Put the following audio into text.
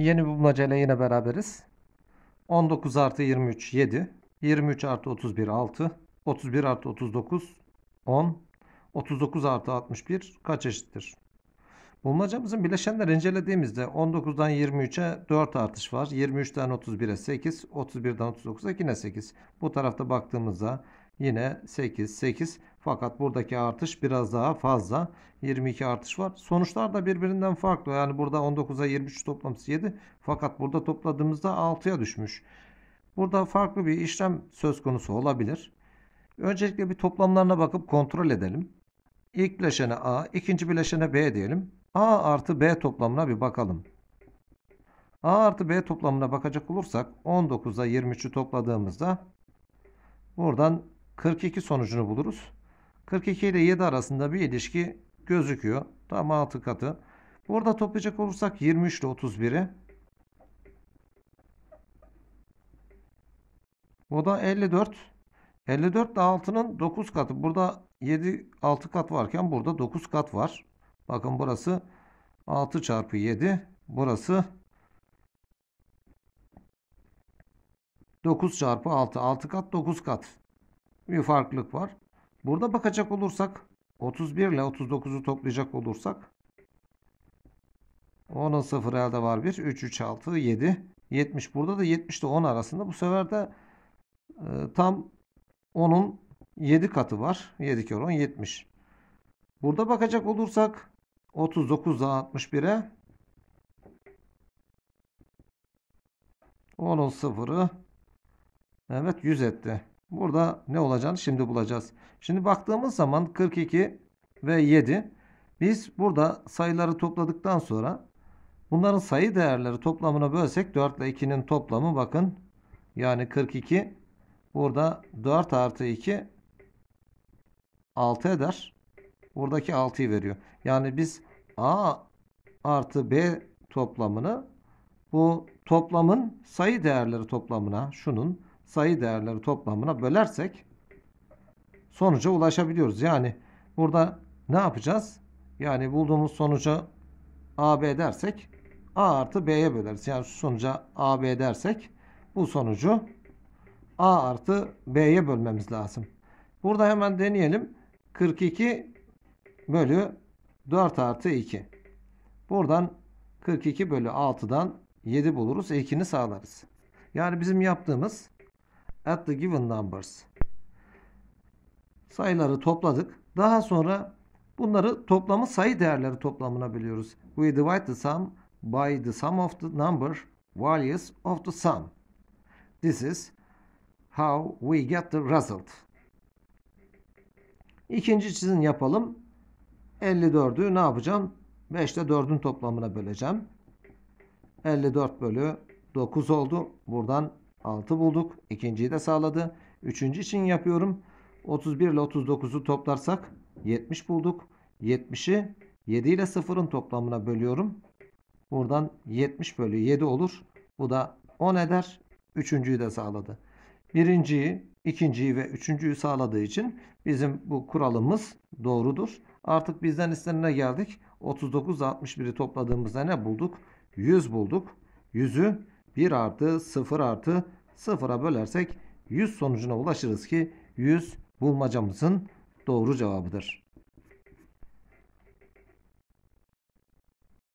Yeni bir bulmacayla yine beraberiz. 19 artı 23 7. 23 artı 31 6. 31 artı 39 10. 39 artı 61 kaç eşittir? Bulmacamızın bileşenleri incelediğimizde 19'dan 23'e 4 artış var. 23'ten 31'e 8, 31'den 39'a yine 8. Bu tarafta baktığımızda Yine 8, 8. Fakat buradaki artış biraz daha fazla. 22 artış var. Sonuçlar da birbirinden farklı. Yani burada 19'a 23 toplam 7. Fakat burada topladığımızda 6'ya düşmüş. Burada farklı bir işlem söz konusu olabilir. Öncelikle bir toplamlarına bakıp kontrol edelim. İlk bileşene A, ikinci bileşene B diyelim. A artı B toplamına bir bakalım. A artı B toplamına bakacak olursak 19'a 23'ü topladığımızda buradan 42 sonucunu buluruz. 42 ile 7 arasında bir ilişki gözüküyor. Tam 6 katı. Burada toplayacak olursak 23 ile 31'i. Bu da 54. 54 ile 6'nın 9 katı. Burada 7 6 kat varken burada 9 kat var. Bakın burası 6 çarpı 7. Burası 9 çarpı 6. 6 kat 9 kat bir farklılık var. Burada bakacak olursak 31 ile 39'u toplayacak olursak 10'un 0 elde var 1. 3, 3, 6, 7. 70 burada da 70 ile 10 arasında. Bu sefer de e, tam 10'un 7 katı var. 7 kere 10 70. Burada bakacak olursak 39 39'a 61'e 10'un 0'ı evet 100 etti. Burada ne olacağını şimdi bulacağız. Şimdi baktığımız zaman 42 ve 7. Biz burada sayıları topladıktan sonra bunların sayı değerleri toplamına bölsek 4 ile 2'nin toplamı bakın. Yani 42 burada 4 artı 2 6 eder. Buradaki 6'yı veriyor. Yani biz A artı B toplamını bu toplamın sayı değerleri toplamına şunun sayı değerleri toplamına bölersek sonuca ulaşabiliyoruz. Yani burada ne yapacağız? Yani bulduğumuz sonuca AB dersek A artı B'ye böleriz. Yani şu sonuca AB dersek bu sonucu A artı B'ye bölmemiz lazım. Burada hemen deneyelim. 42 bölü 4 artı 2. Buradan 42 bölü 6'dan 7 buluruz. 2'ni sağlarız. Yani bizim yaptığımız at the given numbers. Sayıları topladık. Daha sonra bunları toplamı sayı değerleri toplamına bölüyoruz. We divide the sum by the sum of the number values of the sum. This is how we get the result. İkinci çizim yapalım. 54'ü ne yapacağım? 5 ile 4'ün toplamına böleceğim. 54 bölü 9 oldu. Buradan 6 bulduk. İkinciyi de sağladı. Üçüncü için yapıyorum. 31 ile 39'u toplarsak 70 bulduk. 70'i 7 ile 0'ın toplamına bölüyorum. Buradan 70 bölü 7 olur. Bu da 10 eder. Üçüncüyü de sağladı. Birinciyi, ikinciyi ve üçüncüyü sağladığı için bizim bu kuralımız doğrudur. Artık bizden istenene geldik. 39 ile 61'i topladığımızda ne bulduk? 100 bulduk. 100'ü 1 artı 0 artı 0'a bölersek 100 sonucuna ulaşırız ki 100 bulmacamızın doğru cevabıdır.